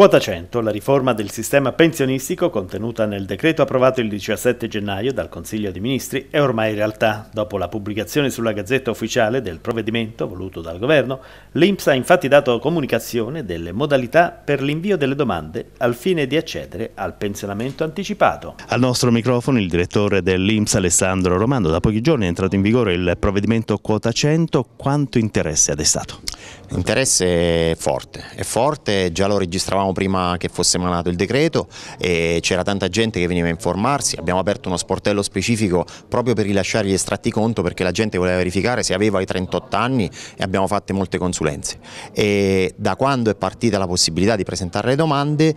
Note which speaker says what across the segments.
Speaker 1: Quota 100, la riforma del sistema pensionistico contenuta nel decreto approvato il 17 gennaio dal Consiglio dei Ministri, è ormai realtà. Dopo la pubblicazione sulla Gazzetta Ufficiale del provvedimento voluto dal Governo, l'INPS ha infatti dato comunicazione delle modalità per l'invio delle domande al fine di accedere al pensionamento anticipato. Al nostro microfono il direttore dell'INPS Alessandro Romando. Da pochi giorni è entrato in vigore il provvedimento Quota 100. Quanto interesse ha destato?
Speaker 2: L'interesse è forte, è forte, già lo registravamo prima che fosse emanato il decreto e c'era tanta gente che veniva a informarsi, abbiamo aperto uno sportello specifico proprio per rilasciare gli estratti conto perché la gente voleva verificare se aveva i 38 anni e abbiamo fatto molte consulenze. E da quando è partita la possibilità di presentare le domande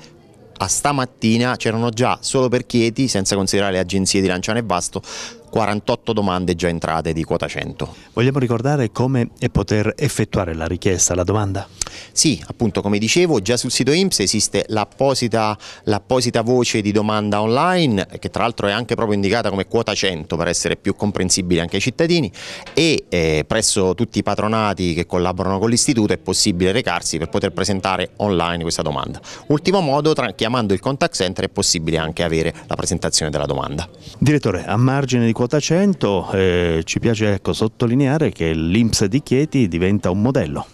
Speaker 2: a stamattina c'erano già solo per Chieti, senza considerare le agenzie di Lanciano e Basto, 48 domande già entrate di quota 100.
Speaker 1: Vogliamo ricordare come
Speaker 2: e poter effettuare la richiesta, la domanda? Sì, appunto come dicevo già sul sito IMSS esiste l'apposita, voce di domanda online che tra l'altro è anche proprio indicata come quota 100 per essere più comprensibile anche ai cittadini e eh, presso tutti i patronati che collaborano con l'istituto è possibile recarsi per poter presentare online questa domanda. Ultimo modo, tra, chiamando il contact center è possibile anche avere la presentazione della domanda.
Speaker 1: Direttore, a margine di quota quota 100 eh, ci piace ecco, sottolineare che l'Inps di
Speaker 2: Chieti diventa un modello.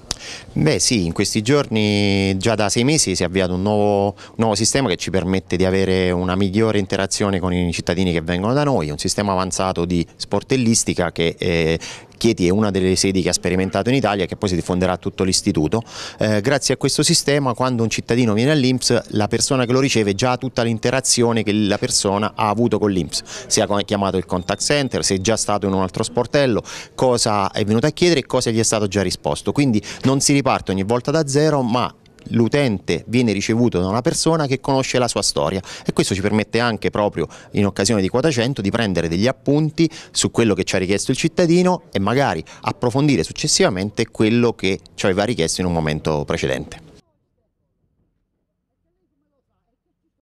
Speaker 2: Beh sì, in questi giorni già da sei mesi si è avviato un nuovo, un nuovo, sistema che ci permette di avere una migliore interazione con i cittadini che vengono da noi, un sistema avanzato di sportellistica che eh, Chieti è una delle sedi che ha sperimentato in Italia che poi si diffonderà a tutto l'istituto. Eh, grazie a questo sistema quando un cittadino viene all'Inps la persona che lo riceve già ha tutta l'interazione che la persona ha avuto con l'Inps, sia chiamato il contact center, se è già stato in un altro sportello, cosa è venuto a chiedere e cosa gli è stato già risposto. Quindi non si riparte ogni volta da zero ma l'utente viene ricevuto da una persona che conosce la sua storia e questo ci permette anche proprio in occasione di quota 100 di prendere degli appunti su quello che ci ha richiesto il cittadino e magari approfondire successivamente quello che ci aveva richiesto in un momento precedente.